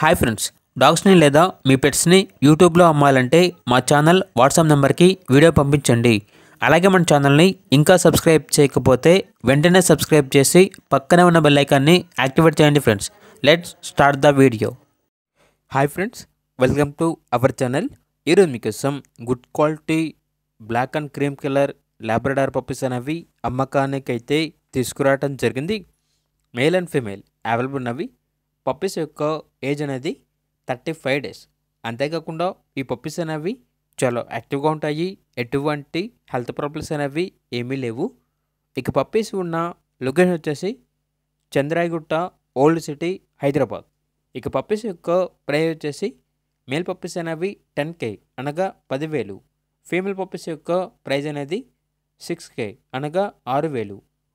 hi friends డాగ్స్ని లేదా మీ పెట్స్ని యూట్యూబ్లో అమ్మాలంటే మా ఛానల్ వాట్సాప్ నెంబర్కి వీడియో పంపించండి అలాగే మన ఛానల్ని ఇంకా సబ్స్క్రైబ్ చేయకపోతే వెంటనే సబ్స్క్రైబ్ చేసి పక్కనే ఉన్న బెల్లైకాన్ని యాక్టివేట్ చేయండి friends let's start the video hi friends welcome to our channel ఈరోజు మీకోసం good quality black and cream colour labrador puppies అనేవి అమ్మకానికైతే తీసుకురావటం జరిగింది మేల్ అండ్ ఫీమేల్ అవైలబుల్ ఉన్నవి పప్పీస్ యొక్క ఏజ్ అనేది థర్టీ ఫైవ్ డేస్ అంతేకాకుండా ఈ పప్పీస్ అనేవి చాలా యాక్టివ్గా ఉంటాయి ఎటువంటి హెల్త్ ప్రాబ్లమ్స్ అనేవి ఏమీ లేవు ఇక పప్పీస్ ఉన్న లొకేషన్ వచ్చేసి చంద్రాయిగుట్ట ఓల్డ్ సిటీ హైదరాబాద్ ఇక పప్పీస్ యొక్క ప్రైజ్ వచ్చేసి మేల్ పప్పీస్ అనేవి టెన్ కే అనగా పదివేలు ఫీమేల్ పప్పీస్ యొక్క ప్రైజ్ అనేది సిక్స్ కే అనగా ఆరు వేలు